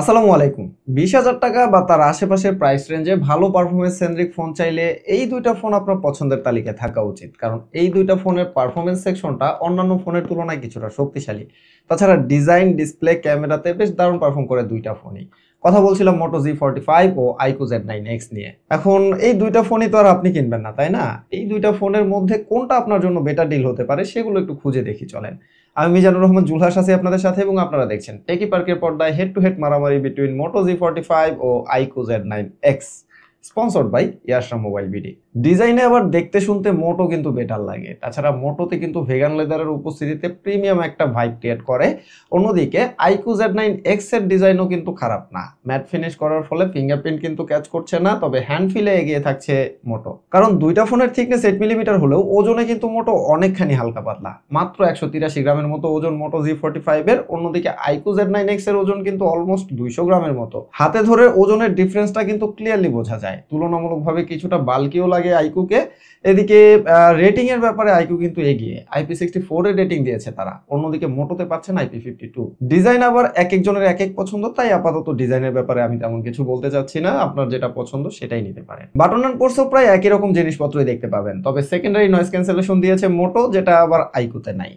আসসালামু আলাইকুম বিশ হাজার টাকা বা তার আশেপাশের প্রাইস রেঞ্জে ভালো পারফরমেন্স সেন্দ্রিক ফোন চাইলে এই দুইটা ফোন আপনার পছন্দের তালিকায় থাকা উচিত কারণ এই দুইটা ফোনের পারফরমেন্স সেকশনটা অন্যান্য ফোনের তুলনায় কিছুটা শক্তিশালী তাছাড়া ডিজাইন ডিসপ্লে ক্যামেরাতে বেশ দারুণ পারফর্ম করে দুইটা ফোনই কথা বলছিলাম মোটো জি ফর্টি ফাইভ ও আইকো জেড নাইন এক্স নিয়ে এখন এই দুইটা ফোনই তো আর আপনি কিনবেন না তাই না এই দুইটা ফোনের মধ্যে কোনটা আপনার জন্য বেটার ডিল হতে পারে সেগুলো একটু খুঁজে দেখি চলেন আমি মিজানুর রহমান জুলহাস আছি আপনাদের সাথে এবং আপনারা দেখছেন টেকি পার্কের পর্দায় হেড টু হেড মারামারি between Moto G forty five ও iQOO Z nine X sponsored by year mobile BD ডিজাইনে আবার দেখতে শুনতে মোটো কিন্তু বেটার লাগে তাছাড়া মোটোতে কিন্তু ভেগান লেদারের উপস্থিতিতে প্রিমিয়াম একটা ভাইব ক্রিয়েট করে অন্যদিকে আইকু জেড নাইন এক্স এর ডিজাইনও কিন্তু খারাপ না ম্যাট ফিনিশ করার ফলে ফিঙ্গারপ্রিন্ট কিন্তু ক্যাচ করছে না তবে হ্যান্ড ফিলে এগিয়ে থাকছে মোটো কারণ দুইটা ফোনের থিকনেস এইট মিলিমিটার হলেও ওজনে কিন্তু মোটো অনেকখানি হালকা পাতলা মাত্র একশো তিরাশি গ্রামের মতো ওজন মোটো জি ফোর্টি ফাইভের অন্যদিকে আইকু জেড নাইন এক্স এর ওজন কিন্তু অলমোস্ট দুইশো গ্রামের মতো হাতে ধরে ওজনের ডিফারেন্সটা কিন্তু ক্লিয়ারলি বোঝা যায় তুলনামূলকভাবে কিছুটা বাল্কিও লাগে আগে আইকুকে এদিকে রেটিং এর ব্যাপারে আইকু কিন্তু এগিয়ে আইপি সিক্সটি ফোর এর রেটিং দিয়েছে তারা অন্যদিকে মোটোতে পাচ্ছেন আইপি ফিফটি টু ডিজাইন আবার এক একজনের এক এক পছন্দ তাই আপাতত ডিজাইনের ব্যাপারে আমি তেমন কিছু বলতে চাচ্ছি না আপনার যেটা পছন্দ সেটাই নিতে পারেন বাটন অ্যান্ড কোর্সও প্রায় একই রকম জিনিসপত্রই দেখতে পাবেন তবে সেকেন্ডারি নয়েস ক্যান্সেলেশন দিয়েছে মোটো যেটা আবার আইকুতে নাই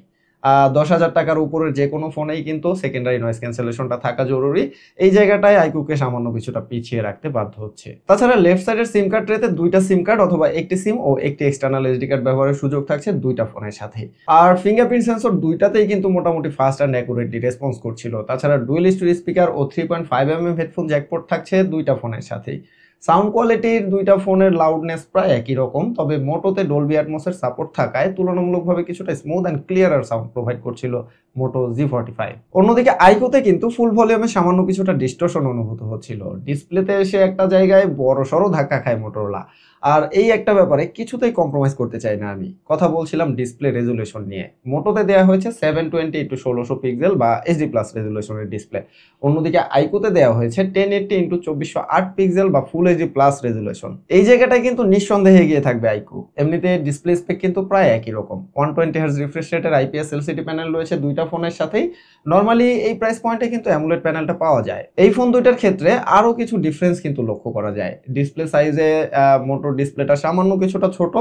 দশ হাজার টাকার উপরের যে কোনো ফোনেই কিন্তু সেকেন্ডারি নয়েস ক্যান্সেলেশনটা থাকা জরুরি এই জায়গাটায় আইকুকে সামান্য কিছুটা পিছিয়ে রাখতে বাধ্য হচ্ছে তাছাড়া লেফট সাইডের সিম কার্ড ট্রেতে দুইটা সিম কার্ড অথবা একটি সিম ও একটি এক্সটার্নাল এসডি কার্ড ব্যবহারের সুযোগ থাকছে দুইটা ফোনের সাথে আর ফিঙ্গারপ্রিন্ট সেন্সর দুইটাতেই কিন্তু মোটামুটি ফাস্ট অ্যান্ড অ্যাকুরেটলি রেসপন্স করছিল তাছাড়া ডুয়েল স্টোরি স্পিকার ও three point five M M headphone jack port থাকছে দুইটা ফোনের সাথেই সাউন্ড কোয়ালিটির দুইটা ফোনের লাউডনেস প্রায় একই রকম তবে মোটোতে ডলবি অ্যাটমোসের সাপোর্ট থাকায় তুলনামূলকভাবে কিছুটা smooth and clearer sound provide করছিল মোটো জি ফর্টি ফাইভ অন্যদিকে আইকোতে কিন্তু ফুল ভলিউমে সামান্য কিছুটা ডিস্টোশন অনুভূত হচ্ছিল ডিসপ্লেতে এসে একটা জায়গায় বড় সড়ো ধাক্কা খায় মোটোরোলা আর এই একটা ব্যাপারে কিছুতেই কম্প্রোমাইজ করতে চাই না আমি কথা বলছিলাম ডিসপ্লে রেজুলেশন নিয়ে মোটোতে দেওয়া হয়েছে সেভেন টোয়েন্টি ইন্টু ষোলোশো পিক্সেল বা এইচডি প্লাস রেজুলেশনের ডিসপ্লে অন্যদিকে আইকোতে দেওয়া হয়েছে টেন এইটটি ইন্টু চব্বিশশো আট পিক্সেল বা ফুল এইচডি প্লাস রেজুলেশন এই জায়গাটা কিন্তু নিঃসন্দেহে এগিয়ে থাকবে আইকো এমনিতে ডিসপ্লে স্পেক কিন্তু প্রায় একই রকম ওয়ান টোয়েন্টি হার্স রিফ্রেশ রেটের আইপিএস এলসিডি প্যানেল রয়েছে দুইটা ফোনের সাথেই নর্মালি এই প্রাইস পয়েন্টে কিন্তু অ্যামুলেট প্যানেলটা পাওয়া যায় এই ফোন দুইটার ক্ষেত্রে আরও কিছু ডিফারেন্স কিন্তু লক্ষ্য করা যায় ডিসপ্লে সাইজে মোটো ডিসপ্লেটা সামান্য কিছুটা ছোট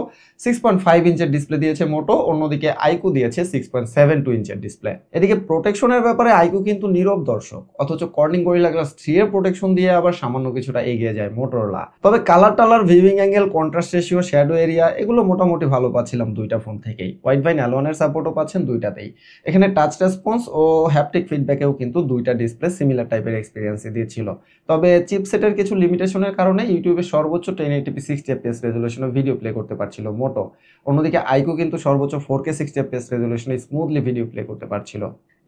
সিক্স পয়েন্ট ফাইভ ইঞ্চের ডিসপ্লে দিয়েছে মোটো অন্যদিকে আইকু দিয়েছে সিক্স পয়েন্ট সেভেন টু ইঞ্চের ডিসপ্লে এদিকে প্রোটেকশনের ব্যাপারে আইকু কিন্তু নীরব দর্শক অথচ কর্নিং গরিলা গ্লাস থ্রি এর প্রোটেকশন দিয়ে আবার সামান্য কিছুটা এগিয়ে যায় মোটরলা তবে কালার টালার viewing angle contrast ratio shadow area এগুলো মোটামুটি ভালো পাচ্ছিলাম দুইটা ফোন থেকেই হোয়াইট ভাইন অ্যালোয়ানের সাপোর্টও পাচ্ছেন দুইটাতেই এখানে টাচ রেসপন্স ও হ্যাপটিক ফিডব্যাকেও কিন্তু দুইটা ডিসপ্লে সিমিলার টাইপের এক্সপিরিয়েন্স দিয়েছিল তবে চিপসেটের কিছু লিমিটেশনের কারণে ইউটিউবে সর্বোচ্চ টেন এইটিপি সিক্স এফপিএস রেজুলেশনে ভিডিও প্লে করতে পারছিল মোটো অন্যদিকে আইকু কিন্তু সর্বোচ্চ ফোর কে সিক্সটি পেস রেজুলেশনে স্মুথলি ভিডিও প্লে করতে পারছিল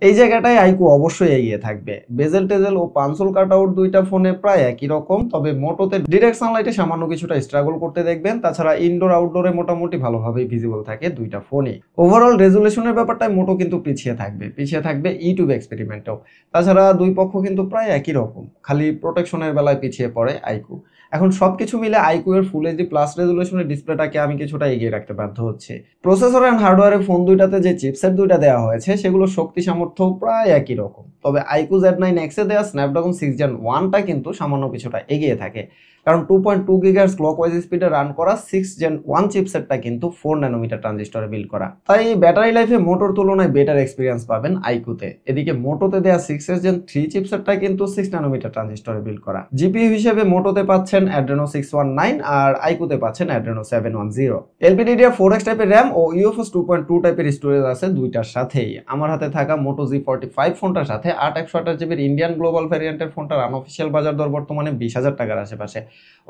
এই জায়গাটায় আইকু অবশ্যই এগিয়ে থাকবে বেজেল টেজেল ও পানসোল আউট দুইটা ফোনে প্রায় একই রকম তবে মোটোতে ডিরেক্ট সানলাইটে সামান্য কিছুটা স্ট্রাগল করতে দেখবেন তাছাড়া ইনডোর আউটডোরে মোটামুটি ভালোভাবেই ভিজিবল থাকে দুইটা ফোনে ওভারঅল রেজুলেশনের ব্যাপারটায় মোটো কিন্তু পিছিয়ে থাকবে পিছিয়ে থাকবে ইউটিউব এক্সপেরিমেন্টেও তাছাড়া দুই পক্ষ কিন্তু প্রায় একই রকম খালি প্রোটেকশনের বেলায় পিছিয়ে পড়ে আইকু এখন সব কিছু মিলে আইকিউ এর ফুল এইচডি প্লাস রেজুলেশনের ডিসপ্লেটাকে আমি কিছুটা এগিয়ে রাখতে বাধ্য হচ্ছে প্রসেসর অ্যান্ড হার্ডওয়্যারের ফোন দুইটাতে যে চিপসেট দুইটা দেওয়া হয়েছে সেগুলো শক্তি সামর্থ্য প্রায় একই রকম তবে আইকিউ জেড নাইন এক্সে দেওয়া স্ন্যাপড্রাগন সিক্স জেন ওয়ানটা কিন্তু সামান্য কিছুটা এগিয়ে থাকে কারণ two point two gigahertz clockwise স্পিডে রান করা সিক্স জেন ওয়ান চিপসেটটা কিন্তু ফোর ন্যানোমিটার ট্রানজিস্টরে বিল্ড করা তাই ব্যাটারি লাইফে মোটোর তুলনায় বেটার এক্সপিরিয়েন্স পাবেন আইকুতে এদিকে মোটোতে দেওয়া সিক্স এস জেন থ্রি চিপসেটটা কিন্তু সিক্স ন্যানোমিটার ট্রানজিস্টরে বিল্ড করা জিপি হিসেবে মোটোতে পাচ্ছেন অ্যাড্রেনো সিক্স ওয়ান নাইন আর আইকুতে পাচ্ছেন Adreno seven one zero LPDDR four X টাইপের র্যাম ও ইউএফএস টু পয়েন্ট টু টাইপের স্টোরেজ আছে দুইটার সাথেই আমার হাতে থাকা মোটো জি ফোর্টি ফাইভ ফোনটার সাথে আট একশো আঠাশ জিবির ইন্ডিয়ান গ্লোবাল ভ্যারিয়েন্টের ফোনটার আনঅফিসিয়াল বাজার দর বর্তমানে বিশ হাজার টাকার আশেপাশে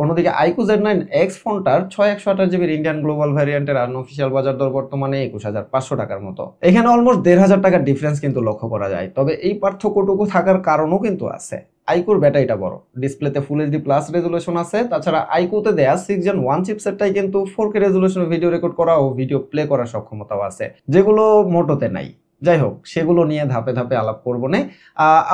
অন্যদিকে আইকু জেড নাইন এক্স ফোনটার ছয় একশো আঠাশ জিবির ইন্ডিয়ান গ্লোবাল ভ্যারিয়েন্টের আনঅফিসিয়াল বাজার দর বর্তমানে একুশ হাজার পাঁচশো টাকার মতো এখানে অলমোস্ট দেড় হাজার টাকার ডিফারেন্স কিন্তু লক্ষ্য করা যায় তবে এই পার্থক্যটুকু থাকার কারণও কিন্তু আছে আইকুর ব্যাটারিটা বড় ডিসপ্লেতে ফুল এইচডি প্লাস রেজুলেশন আছে তাছাড়া আইকুতে দেয়া সিক্স জেন ওয়ান চিপসেটটাই কিন্তু ফোর কে রেজুলেশনে ভিডিও রেকর্ড করা ও ভিডিও প্লে করার সক্ষমতাও আছে যেগুলো মোটোতে নাই যাই হোক সেগুলো নিয়ে ধাপে ধাপে আলাপ করবো নে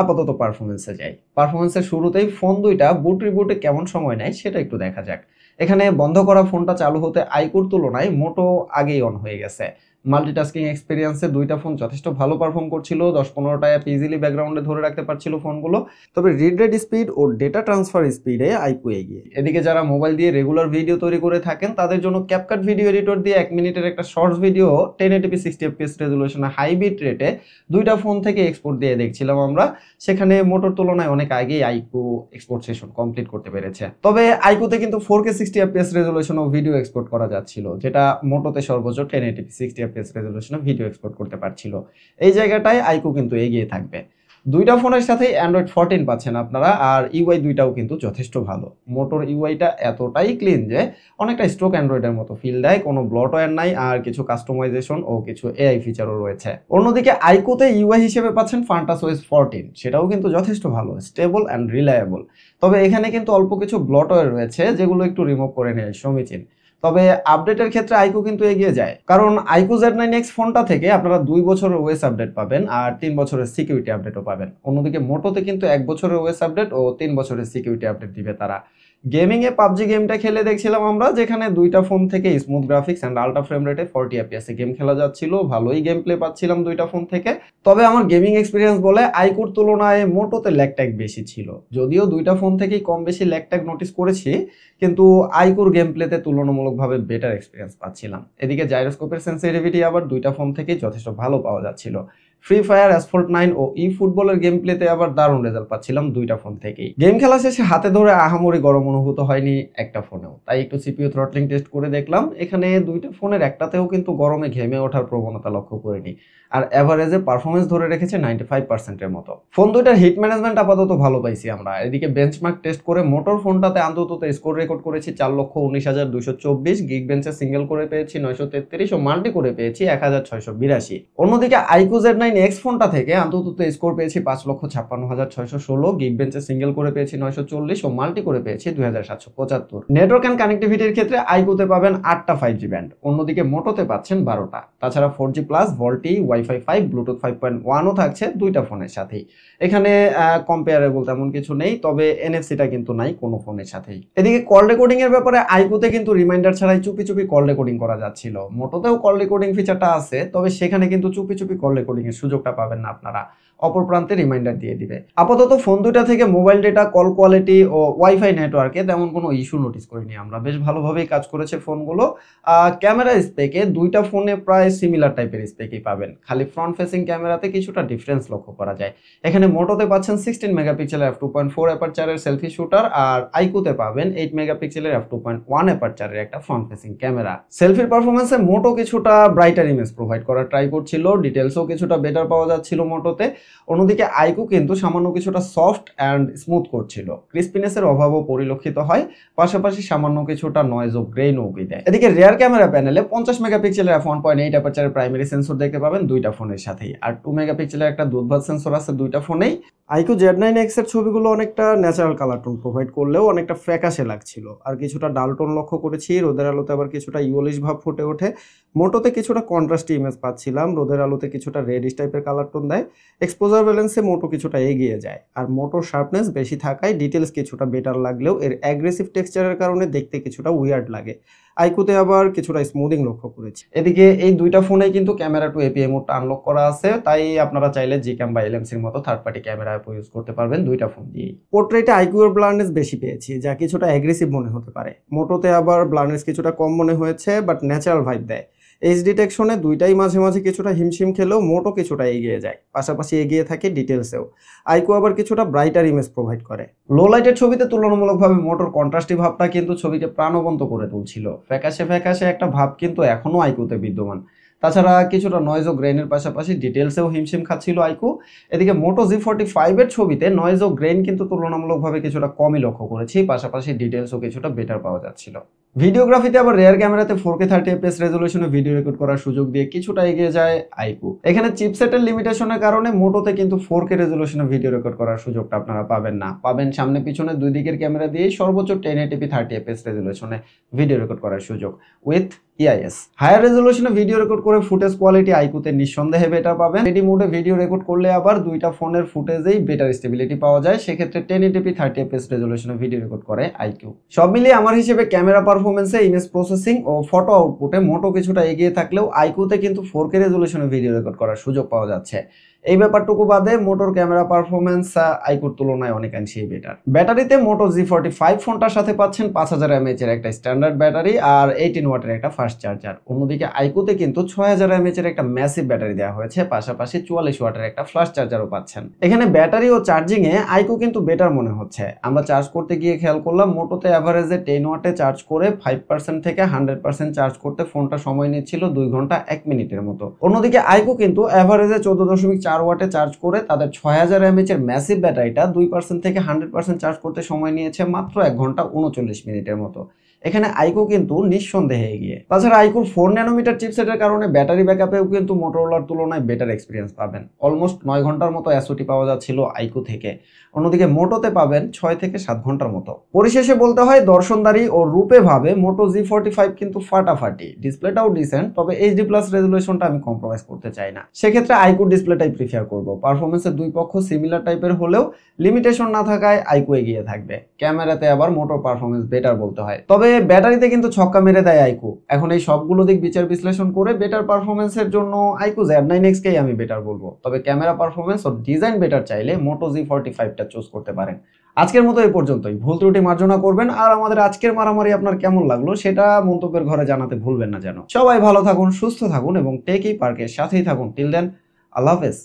আপাতত পারফরমেন্সে যাই পারফরমেন্সের শুরুতেই ফোন দুইটা বুট রিবুটে কেমন সময় নেয় সেটা একটু দেখা যাক এখানে বন্ধ করা ফোনটা চালু হতে আইকুর তুলনায় মোটো আগেই অন হয়ে গেছে মাল্টিটাস্কিং এক্সপিরিয়েন্সে দুইটা ফোন যথেষ্ট ভালো পারফর্ম করছিল দশ পনেরোটা অ্যাপ ইজিলি ব্যাকগ্রাউন্ডে ধরে রাখতে পারছিল ফোনগুলো তবে রিড রেড স্পিড ও ডেটা ট্রান্সফার স্পিডে আইকু এগিয়ে এদিকে যারা মোবাইল দিয়ে রেগুলার ভিডিও তৈরি করে থাকেন তাদের জন্য ক্যাপকাট ভিডিও এডিটর দিয়ে এক মিনিটের একটা shorts video ten eighty P sixty PS রেজুলেশনে হাইব্রিড রেটে দুইটা ফোন থেকে এক্সপোর্ট দিয়ে দেখছিলাম আমরা সেখানে মোটর তুলনায় অনেক আগেই আইকু এক্সপোর্ট সেশন কমপ্লিট করতে পেরেছে তবে আইকুতে কিন্তু four K sixty F PS রেজুলেশনও ভিডিও এক্সপোর্ট করা যাচ্ছিল যেটা মোটোতে সর্বোচ্চ টেন এটিপি সিক্সটি এফপিএস রেজলিউশনে ভিডিও এক্সপোর্ট করতে পারছিল এই জায়গাটায় আইকু কিন্তু এগিয়ে থাকবে দুইটা ফোনের সাথে অ্যান্ড্রয়েড ফোরটিন পাচ্ছেন আপনারা আর ইউআই e দুইটাও কিন্তু যথেষ্ট ভালো মোটর ইউআইটা e এতটাই ক্লিন যে অনেকটা স্ট্রোক অ্যান্ড্রয়েডের মতো ফিল দেয় কোনো ব্লট ওয়ার নাই আর কিছু কাস্টমাইজেশন ও কিছু এআই ফিচারও রয়েছে অন্যদিকে আইকোতে ইউআই e হিসেবে পাচ্ছেন ফান্টাস ওয়েস ফোরটিন সেটাও কিন্তু যথেষ্ট ভালো স্টেবল অ্যান্ড রিলায়েবল তবে এখানে কিন্তু অল্প কিছু ব্লট ওয়ার রয়েছে যেগুলো একটু রিমুভ করে নেয় সমীচীন তবে আপডেটের ক্ষেত্রে আইকু কিন্তু এগিয়ে যায় কারণ আইকু জেড নাইন এক্স ফোনটা থেকে আপনারা দুই বছরের ওয়েস আপডেট পাবেন আর তিন বছরের সিকিউরিটি আপডেটও পাবেন অন্যদিকে মোটোতে কিন্তু এক বছরের ওয়েস আপডেট ও তিন বছরের সিকিউরিটি আপডেট দিবে তারা গেমিংয়ে পাবজি গেমটা খেলে দেখছিলাম আমরা যেখানে দুইটা ফোন থেকে smooth graphics and ultra frame রেটে ফর্টি অ্যাপিয়াসে গেম খেলা যাচ্ছিল ভালোই গেম প্লে পাচ্ছিলাম দুইটা ফোন থেকে তবে আমার গেমিং এক্সপিরিয়েন্স বলে আইকুর তুলনায় মোটোতে ল্যাকট্যাক বেশি ছিল যদিও দুইটা ফোন থেকেই কম বেশি ল্যাকট্যাক নোটিস করেছি কিন্তু আইকুর গেম প্লেতে তুলনামূলকভাবে বেটার এক্সপিরিয়েন্স পাচ্ছিলাম এদিকে জাইরোস্কোপের সেন্সিটিভিটি আবার দুইটা ফোন থেকেই যথেষ্ট ভালো পাওয়া যাচ্ছিল ফ্রি ফায়ার অ্যাসফোর্ট নাইন ও ই ফুটবলের গেম প্লেতে আবার দারুণ রেজাল্ট পাচ্ছিলাম দুইটা ফোন থেকেই গেম খেলা শেষে হাতে ধরে আহামরি গরম অনুভূত হয়নি একটা ফোনেও তাই একটু সিপিও থ্রটলিং টেস্ট করে দেখলাম এখানে দুইটা ফোনের একটাতেও কিন্তু গরমে ঘেমে ওঠার প্রবণতা লক্ষ্য করিনি আর অ্যাভারেজে পারফরমেন্স ধরে রেখেছে নাইনটি ফাইভ পার্সেন্টের মতো ফোন দুইটার হিট ম্যানেজমেন্ট আপাতত ভালো পাইছি আমরা এদিকে বেঞ্চমার্ক টেস্ট করে মোটর ফোনটাতে অন্তত স্কোর রেকর্ড করেছি চার লক্ষ উনিশ হাজার দুশো চব্বিশ গিগ বেঞ্চে সিঙ্গেল করে পেয়েছি নয়শো তেত্রিশ ও মাল্টি করে পেয়েছি এক হাজার ছয়শো বিরাশি অন্যদিকে আইকুজেড নাই নাইন নাইন এক্স ফোনটা থেকে আন্তত স্কোর পেয়েছি পাঁচ লক্ষ ছাপ্পান্ন হাজার ছয়শো ষোলো গিগ বেঞ্চে সিঙ্গেল করে পেয়েছি নয়শো চল্লিশ ও মাল্টি করে পেয়েছি দুই হাজার সাতশো পঁচাত্তর নেটওয়ার্ক অ্যান্ড কানেক্টিভিটির ক্ষেত্রে আইকোতে পাবেন আটটা ফাইভ জি ব্যান্ড অন্যদিকে মোটোতে পাচ্ছেন বারোটা তাছাড়া four G plus VoLTE Wi-Fi five Bluetooth five point ওয়ানও থাকছে দুইটা ফোনের সাথেই এখানে কম্পেয়ারেবল তেমন কিছু নেই তবে এনএফসিটা কিন্তু নাই কোনো ফোনের সাথেই এদিকে কল রেকর্ডিং এর ব্যাপারে আইকুতে কিন্তু রিমাইন্ডার ছাড়াই চুপি চুপি কল রেকর্ডিং করা যাচ্ছিল মোটোতেও কল রেকর্ডিং ফিচারটা আছে তবে সেখানে কিন্তু চুপি চুপি কল রেকর্ডিং এর সুযোগটা পাবেন না আপনারা অপর প্রান্তে রিমাইন্ডার দিয়ে দিবে আপাতত ফোন দুইটা থেকে মোবাইল ডেটা কল কোয়ালিটি ও ওয়াইফাই নেটওয়ার্কে তেমন কোনো ইস্যু নোটিস করিনি আমরা বেশ ভালোভাবেই কাজ করেছে ফোনগুলো ক্যামেরা স্পেকে দুইটা ফোনে প্রায় সিমিলার টাইপের স্পেকই পাবেন খালি ফ্রন্ট ফেসিং ক্যামেরাতে কিছুটা ডিফারেন্স লক্ষ্য করা যায় এখানে মোটোতে পাচ্ছেন সিক্সটিন মেগাপিক্সেলের এফ টু পয়েন্ট ফোর অ্যাপারচারের সেলফি শুটার আর আইকুতে পাবেন এইট মেগাপিক্সেলের এফ টু পয়েন্ট ওয়ান অ্যাপারচারের একটা ফ্রন্ট ফেসিং ক্যামেরা সেলফির পারফরমেন্সে মোটো কিছুটা ব্রাইটার ইমেজ প্রোভাইড করার ট্রাই করছিল ডিটেলসও কিছুটা এটার পাওয়া যাচ্ছিল মোটোতে অন্যদিকে আইকু কিন্তু সামান্য কিছুটা সফট অ্যান্ড স্মুথ করছিল ক্রিসপিনেসের অভাবও পরিলক্ষিত হয় পাশাপাশি সামান্য কিছুটা নয়েজ ও গ্রেইন উকি দেয় এদিকে রেয়ার ক্যামেরা প্যানেলে পঞ্চাশ মেগাপিক্সেলের এফ ওয়ান পয়েন্ট এইট অ্যাপারচারের প্রাইমারি সেন্সর দেখতে পাবেন দুইটা ফোনের সাথেই আর টু মেগাপিক্সেলের একটা দুধভাত সেন্সর আছে দুইটা ফোনেই আইকু জেড নাইন এক্স এর ছবিগুলো অনেকটা ন্যাচারাল কালার টোন প্রোভাইড করলেও অনেকটা ফ্যাকাশে লাগছিল আর কিছুটা ডালটোন লক্ষ্য করেছি রোদের আলোতে আবার কিছুটা ইউলিশ ভাব ফুটে ওঠে মোটোতে কিছুটা কন্ট্রাস্ট ইমেজ পাচ্ছিলাম রোদের আলোতে কিছুটা রেড টাইপের কালার টোন দেয় এক্সপোজার ব্যালেন্সে মোটো কিছুটা এগিয়ে যায় আর মোটোর শার্পনেস বেশি থাকায় ডিটেলস কিছুটা বেটার লাগলেও এর অ্যাগ্রেসিভ টেক্সচারের কারণে দেখতে কিছুটা উইয়ার্ড লাগে আইকুতে আবার কিছুটা স্মুদিং লক্ষ্য করেছি এদিকে এই দুইটা ফোনে কিন্তু ক্যামেরা টু এপিআই মোডটা আনলক করা আছে তাই আপনারা চাইলে জি ক্যাম বা এলএমসির মতো third party camera app use করতে পারবেন দুইটা ফোন দিয়েই পোর্ট্রেটে আইকিউর ব্লার্নেস বেশি পেয়েছি যা কিছুটা অ্যাগ্রেসিভ মনে হতে পারে মোটোতে আবার ব্লার্নেস কিছুটা কম মনে হয়েছে বাট ন্যাচারাল ভাইব দেয় এইচ ডিটেকশনে দুইটাই মাঝে মাঝে কিছুটা হিমশিম খেলেও মোটও কিছুটা এগিয়ে যায় পাশাপাশি এগিয়ে থাকে ডিটেলসেও আইকো আবার কিছুটা ব্রাইটার ইমেজ প্রোভাইড করে লো লাইটের ছবিতে তুলনামূলকভাবে মোটর কন্ট্রাস্টি ভাবটা কিন্তু ছবিকে প্রাণবন্ত করে তুলছিল ফ্যাকাশে ফ্যাকাশে একটা ভাব কিন্তু এখনও আইকুতে বিদ্যমান তাছাড়া কিছুটা নয়েজ ও গ্রেনের পাশাপাশি ডিটেলসেও হিমশিম খাচ্ছিল আইকু এদিকে মোটো জি ফোর্টি ফাইভের ছবিতে নয়েজ ও গ্রেন কিন্তু তুলনামূলকভাবে কিছুটা কমই লক্ষ্য করেছি পাশাপাশি ডিটেলসও কিছুটা বেটার পাওয়া যাচ্ছিল ভিডিওগ্রাফিতে আবার রেয়ার ক্যামেরাতে ফোর কে থার্টি এফএস রেজলিউশনে ভিডিও রেকর্ড করার সুযোগ দিয়ে কিছুটা এগিয়ে যায় আইকু এখানে চিপসেটের লিমিটেশনের কারণে মোটোতে কিন্তু ফোর কে রেজলিউশনে ভিডিও রেকর্ড করার সুযোগটা আপনারা পাবেন না পাবেন সামনে পিছনে দুই দিকের ক্যামেরা দিয়ে সর্বোচ্চ টেন এটিপি থার্টি এফএস রেজলিউশনে ভিডিও রেকর্ড করার সুযোগ উইথ ইআইএস হায়ার রেজলিউশনে ভিডিও রেকর্ড করে ফুটেজ কোয়ালিটি আইকুতে নিঃসন্দেহে বেটার পাবেন এটি মোডে ভিডিও রেকর্ড করলে আবার দুইটা ফোনের ফুটেজেই বেটার স্টেবিলিটি পাওয়া যায় সেক্ষেত্রে টেন এটিপি থার্টি এফএস রেজলিউশনে ভিডিও রেকর্ড করে আইকিউ সব মিলিয়ে আমার হিসেবে ক্যামেরা পারফরমেন্সে ইমেজ প্রসেসিং ও ফটো আউটপুটে মোটো কিছুটা এগিয়ে থাকলেও আইকুতে কিন্তু ফোর কে রেজলিউশনে ভিডিও রেকর্ড করার সুযোগ পাওয়া যাচ্ছে এই ব্যাপারটুকু বাদে মোটর ক্যামেরা পারফরমেন্স আইকুর তুলনায় অনেকাংশেই বেটার ব্যাটারিতে মোটো জি ফোর্টি ফাইভ ফোনটার সাথে পাচ্ছেন পাঁচ হাজার এমএচের একটা স্ট্যান্ডার্ড ব্যাটারি আর এইটিন ওয়াটের একটা ফাস্ট চার্জার অন্যদিকে আইকুতে কিন্তু ছয় হাজার এমএচের একটা ম্যাসিভ ব্যাটারি দেওয়া হয়েছে পাশাপাশি চুয়াল্লিশ ওয়াটের একটা ফ্লাশ চার্জারও পাচ্ছেন এখানে ব্যাটারি ও চার্জিং এ আইকো কিন্তু বেটার মনে হচ্ছে আমরা চার্জ করতে গিয়ে খেয়াল করলাম মোটোতে অ্যাভারেজে টেন ওয়াটে চার্জ করে ফাইভ পার্সেন্ট থেকে হান্ড্রেড পার্সেন্ট চার্জ করতে ফোনটা সময় নিচ্ছিল দুই ঘন্টা এক মিনিটের মতো অন্যদিকে আইকো কিন্তু অ্যাভারেজে চোদ্দ দশমিক চার ওয়াটে চার্জ করে তাদের ছয় হাজার এমএচের ম্যাসিভ ব্যাটারিটা দুই পার্সেন্ট থেকে হান্ড্রেড পার্সেন্ট চার্জ করতে সময় নিয়েছে মাত্র এক ঘন্টা উনচল্লিশ মিনিটের মতো এখানে আইকো কিন্তু নিঃসন্দেহে এগিয়ে তাছাড়া আইকোর ফোর ন্যানোমিটার চিপসেটের কারণে ব্যাটারি ব্যাকআপেও কিন্তু মোটরোলার তুলনায় বেটার এক্সপিরিয়েন্স পাবেন অলমোস্ট নয় ঘন্টার মতো এসওটি পাওয়া যাচ্ছিল আইকো থেকে অন্যদিকে মোটোতে পাবেন ছয় থেকে সাত ঘন্টার মতো পরিশেষে বলতে হয় দর্শনদারি ও রূপে ভাবে মোটো জি ফোর্টি ফাইভ কিন্তু ফাটাফাটি ডিসপ্লেটাও ডিসেন্ট তবে এইচডি প্লাস রেজুলেশনটা আমি কম্প্রোমাইজ করতে চাই না সেক্ষেত্রে আইকো ডিসপ্লেটাই প্রিফার করব পারফরমেন্সের দুই পক্ষ সিমিলার টাইপের হলেও লিমিটেশন না থাকায় আইকো এগিয়ে থাকবে ক্যামেরাতে আবার মোটোর পারফরমেন্স বেটার বলতে হয় তবে ব্যাটারিতে কিন্তু ছক্কা মেরে দেয় আইকু এখন এই সবগুলো দিক বিচার বিশ্লেষণ করে বেটার পারফরমেন্সের জন্য আইকু জ্যাড নাইন এক্সকেই আমি বেটার বলবো তবে ক্যামেরা পারফরমেন্স ও ডিজাইন বেটার চাইলে মোটো জি ফর্টি ফাইভটা চুজ করতে পারেন আজকের মতো এই পর্যন্তই ভুল ত্রুটি মার্জনা করবেন আর আমাদের আজকের মারামারি আপনার কেমন লাগলো সেটা মন্তব্যের ঘরে জানাতে ভুলবেন না যেন সবাই ভালো থাকুন সুস্থ থাকুন এবং টেকই পার্কের সাথেই থাকুন টিল দেন আল্লাহ হাফেজ